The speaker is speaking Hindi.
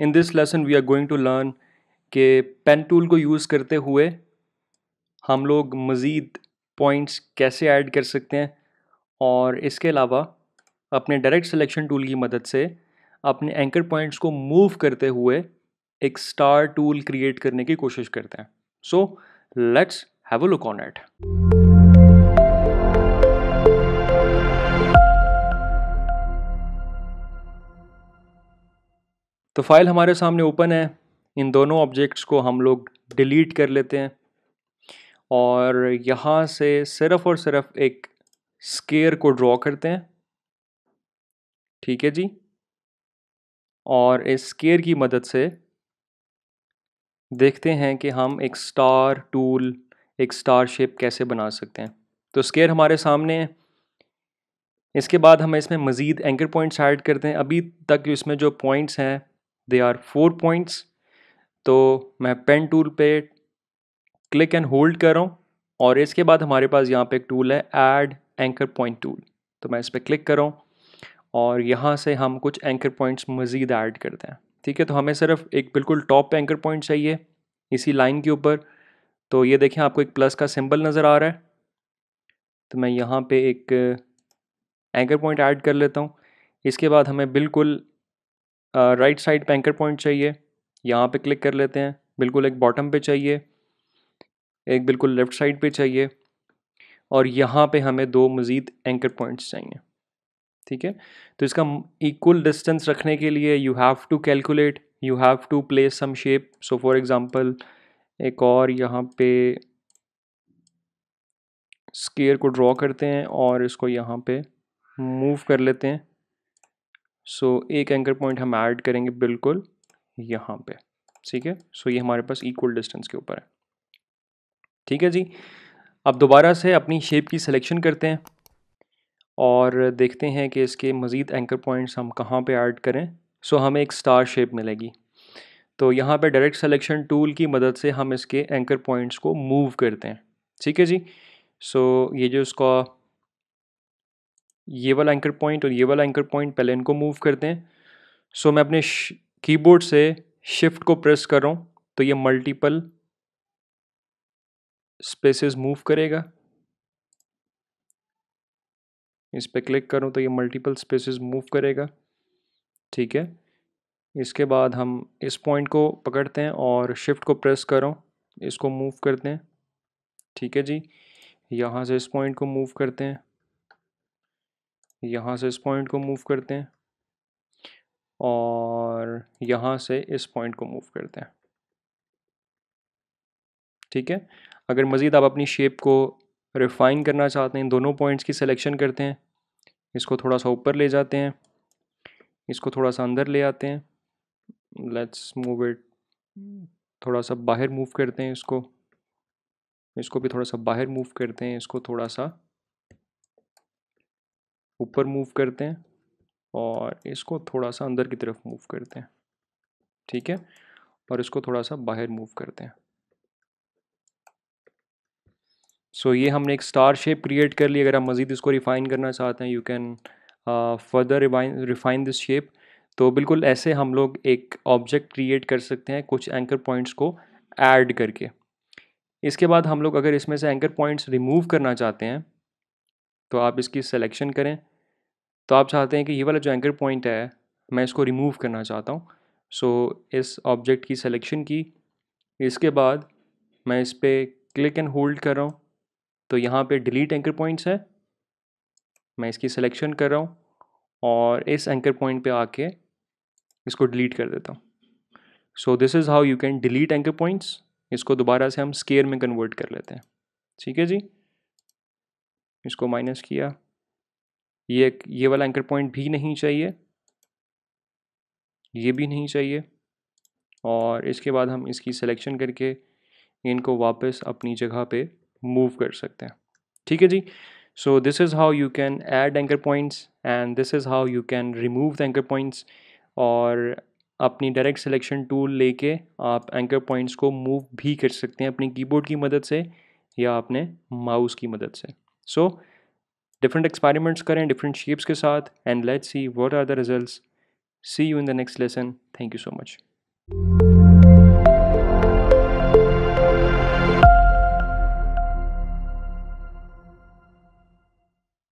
in this lesson we are going to learn के पेन टूल को यूज़ करते हुए हम लोग मज़ीद पॉइंट्स कैसे ऐड कर सकते हैं और इसके अलावा अपने डायरेक्ट सिलेक्शन टूल की मदद से अपने एंकर पॉइंट्स को मूव करते हुए एक स्टार टूल क्रिएट करने की कोशिश करते हैं so let's have a look on at तो फाइल हमारे सामने ओपन है इन दोनों ऑब्जेक्ट्स को हम लोग डिलीट कर लेते हैं और यहाँ से सिर्फ और सिर्फ एक स्केयर को ड्रॉ करते हैं ठीक है जी और इस स्केयर की मदद से देखते हैं कि हम एक स्टार टूल एक स्टार शेप कैसे बना सकते हैं तो स्केयर हमारे सामने है इसके बाद हम इसमें मज़ीद एंकर पॉइंट्स ऐड करते हैं अभी तक इसमें जो पॉइंट्स हैं दे आर फोर पॉइंट्स तो मैं पेन टूल पे क्लिक एंड होल्ड कर रहा हूँ और इसके बाद हमारे पास यहाँ पे एक टूल है ऐड एंकर पॉइंट टूल तो मैं इस पर क्लिक कर रहा हूँ और यहाँ से हम कुछ एंकर पॉइंट्स मज़ीद ऐड करते हैं ठीक है तो हमें सिर्फ एक बिल्कुल टॉप एंकर पॉइंट चाहिए इसी लाइन के ऊपर तो ये देखें आपको एक प्लस का सिंबल नज़र आ रहा है तो मैं यहाँ पे एक एंकर पॉइंट ऐड कर लेता हूँ इसके बाद हमें बिल्कुल राइट साइड पैंकर एंकर पॉइंट चाहिए यहाँ पे क्लिक कर लेते हैं बिल्कुल एक बॉटम पे चाहिए एक बिल्कुल लेफ़्ट साइड पे चाहिए और यहाँ पे हमें दो मज़ीद एंकर पॉइंट्स चाहिए ठीक है तो इसका इक्वल डिस्टेंस रखने के लिए you have to calculate you have to place some shape so for example एक और यहाँ पे स्केयर को ड्रॉ करते हैं और इसको यहाँ पे मूव कर लेते हैं सो so, एक एंकर पॉइंट हम ऐड करेंगे बिल्कुल यहाँ पे ठीक है सो ये हमारे पास इक्वल डिस्टेंस के ऊपर है ठीक है जी अब दोबारा से अपनी शेप की सिलेक्शन करते हैं और देखते हैं कि इसके मज़ीद एंकर पॉइंट्स हम कहाँ पे ऐड करें सो हमें एक स्टार शेप मिलेगी तो यहाँ पे डायरेक्ट सिलेक्शन टूल की मदद से हम इसके एंकर पॉइंट्स को मूव करते हैं ठीक है जी सो ये जो इसका ये वाला एंकर पॉइंट और ये वाला एंकर पॉइंट पहले इनको मूव करते हैं सो मैं अपने कीबोर्ड से शिफ्ट को प्रेस कर रहा हूँ तो ये मल्टीपल स्पेसेस मूव करेगा इस पर क्लिक करूँ तो ये मल्टीपल स्पेसेस मूव करेगा ठीक है इसके बाद हम इस पॉइंट को पकड़ते हैं और शिफ्ट को प्रेस करो इसको मूव करते हैं ठीक है जी यहाँ से इस पॉइंट को मूव करते हैं यहाँ से इस पॉइंट को मूव करते हैं और यहाँ से इस पॉइंट को मूव करते हैं ठीक है अगर मज़ीद आप अपनी शेप को रिफ़ाइन करना चाहते हैं दोनों पॉइंट्स की सिलेक्शन करते हैं इसको थोड़ा सा ऊपर ले जाते हैं इसको थोड़ा सा अंदर ले आते हैं लेट्स मूव इट थोड़ा सा बाहर मूव करते हैं इसको इसको भी थोड़ा सा बाहर मूव करते हैं इसको थोड़ा सा ऊपर मूव करते हैं और इसको थोड़ा सा अंदर की तरफ मूव करते हैं ठीक है और इसको थोड़ा सा बाहर मूव करते हैं सो so, ये हमने एक स्टार शेप क्रिएट कर ली अगर आप मज़ीद इसको रिफ़ाइन करना चाहते हैं you can further refine this shape तो बिल्कुल ऐसे हम लोग एक ऑब्जेक्ट क्रिएट कर सकते हैं कुछ एंकर पॉइंट्स को ऐड करके इसके बाद हम लोग अगर इसमें से एंकर पॉइंट्स रिमूव करना चाहते हैं तो आप इसकी सिलेक्शन करें तो आप चाहते हैं कि ये वाला जो एंकर पॉइंट है मैं इसको रिमूव करना चाहता हूँ सो so, इस ऑब्जेक्ट की सिलेक्शन की इसके बाद मैं इस पर क्लिक एंड होल्ड कर रहा हूँ तो यहाँ पे डिलीट एंकर पॉइंट्स है मैं इसकी सिलेक्शन कर रहा हूँ और इस एंकर पॉइंट पे आके इसको डिलीट कर देता हूँ so this is how you can delete anchor points इसको दोबारा से हम स्केयर में कन्वर्ट कर लेते हैं ठीक है जी इसको माइनस किया ये ये वाला एंकर पॉइंट भी नहीं चाहिए ये भी नहीं चाहिए और इसके बाद हम इसकी सिलेक्शन करके इनको वापस अपनी जगह पे मूव कर सकते हैं ठीक है जी so this is how you can add anchor points and this is how you can remove the anchor points और अपनी डायरेक्ट सिलेक्शन टूल लेके आप एंकर पॉइंट्स को मूव भी कर सकते हैं अपनी कीबोर्ड की मदद से या अपने माउस की मदद से so different experiments current different shapes के साथ and let's see what are the results see you in the next lesson thank you so much